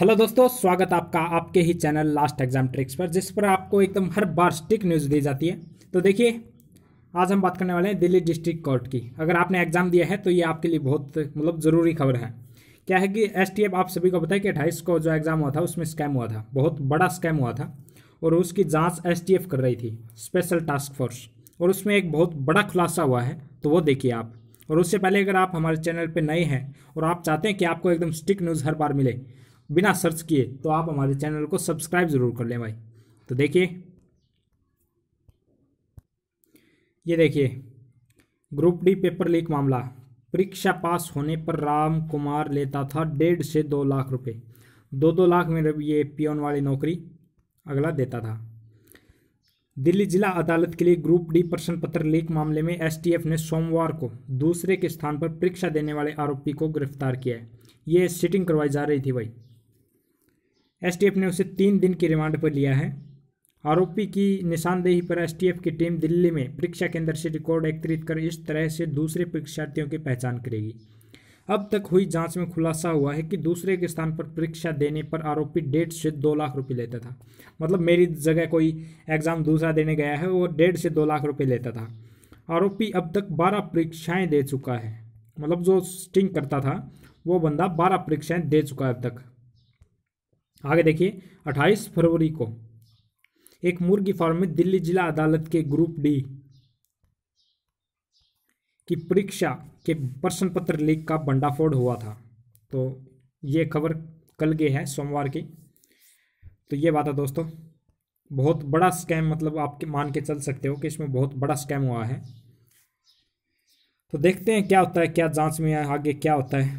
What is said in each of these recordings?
hello दोस्तों स्वागत आपका आपके ही चैनल लास्ट एग्जाम ट्रिक्स पर जिस पर आपको एकदम हर बार स्टिक न्यूज़ दी जाती है तो देखिए आज हम बात करने वाले हैं दिल्ली डिस्ट्रिक्ट कोर्ट की अगर आपने एग्ज़ाम दिया है तो ये आपके लिए बहुत मतलब ज़रूरी खबर है क्या है कि एस आप सभी को बताया कि अट्ठाईस को जो एग्ज़ाम हुआ था उसमें स्कैम हुआ था बहुत बड़ा स्कैम हुआ था और उसकी जाँच एस कर रही थी स्पेशल टास्क फोर्स और उसमें एक बहुत बड़ा खुलासा हुआ है तो वो देखिए आप और उससे पहले अगर आप हमारे चैनल पर नए हैं और आप चाहते हैं कि आपको एकदम स्टिक न्यूज़ हर बार मिले बिना सर्च किए तो आप हमारे चैनल को सब्सक्राइब ज़रूर कर लें भाई तो देखिए ये देखिए ग्रुप डी पेपर लीक मामला परीक्षा पास होने पर राम कुमार लेता था डेढ़ से दो लाख रुपए दो दो लाख में ये पियोन वाली नौकरी अगला देता था दिल्ली जिला अदालत के लिए ग्रुप डी प्रश्न पत्र लीक मामले में एसटीएफ ने सोमवार को दूसरे के स्थान पर परीक्षा देने वाले आरोपी को गिरफ्तार किया है ये सिटिंग करवाई जा रही थी भाई एसटीएफ ने उसे तीन दिन की रिमांड पर लिया है आरोपी की निशानदेही पर एसटीएफ की टीम दिल्ली में परीक्षा केंद्र से रिकॉर्ड एकत्रित कर इस तरह से दूसरे परीक्षार्थियों की पहचान करेगी अब तक हुई जांच में खुलासा हुआ है कि दूसरे के स्थान पर परीक्षा देने पर आरोपी डेढ़ से दो लाख रुपए लेता था मतलब मेरी जगह कोई एग्ज़ाम दूसरा देने गया है वो डेढ़ से दो लाख रुपए लेता था आरोपी अब तक बारह परीक्षाएं दे चुका है मतलब जो स्टिंग करता था वो बंदा बारह परीक्षाएं दे चुका है अब तक आगे देखिए 28 फरवरी को एक मुर्गी फार्म में दिल्ली जिला अदालत के ग्रुप डी की परीक्षा के प्रश्न पत्र लीक का बंडाफोड़ हुआ था तो ये खबर कल के है सोमवार की तो ये बात है दोस्तों बहुत बड़ा स्कैम मतलब आपके मान के चल सकते हो कि इसमें बहुत बड़ा स्कैम हुआ है तो देखते हैं क्या होता है क्या जांच में आगे क्या होता है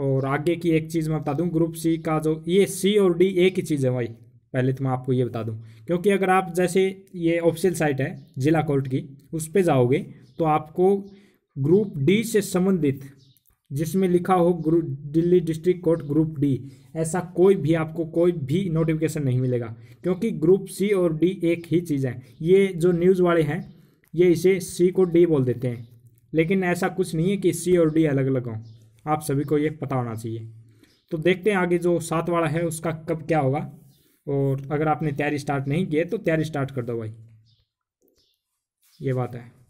और आगे की एक चीज़ मैं बता दूं ग्रुप सी का जो ये सी और डी एक ही चीज़ है भाई पहले तो मैं आपको ये बता दूं क्योंकि अगर आप जैसे ये ऑफिशियल साइट है जिला कोर्ट की उस पर जाओगे तो आपको ग्रुप डी से संबंधित जिसमें लिखा हो group Delhi district court group D ऐसा कोई भी आपको कोई भी नोटिफिकेशन नहीं मिलेगा क्योंकि ग्रुप सी और डी एक ही चीज़ है ये जो न्यूज़ वाले हैं ये इसे सी को डी बोल देते हैं लेकिन ऐसा कुछ नहीं है कि सी और डी अलग अलग हों आप सभी को ये पता होना चाहिए तो देखते हैं आगे जो सात वाला है उसका कब क्या होगा और अगर आपने तैयारी स्टार्ट नहीं है तो तैयारी स्टार्ट कर दो भाई ये बात है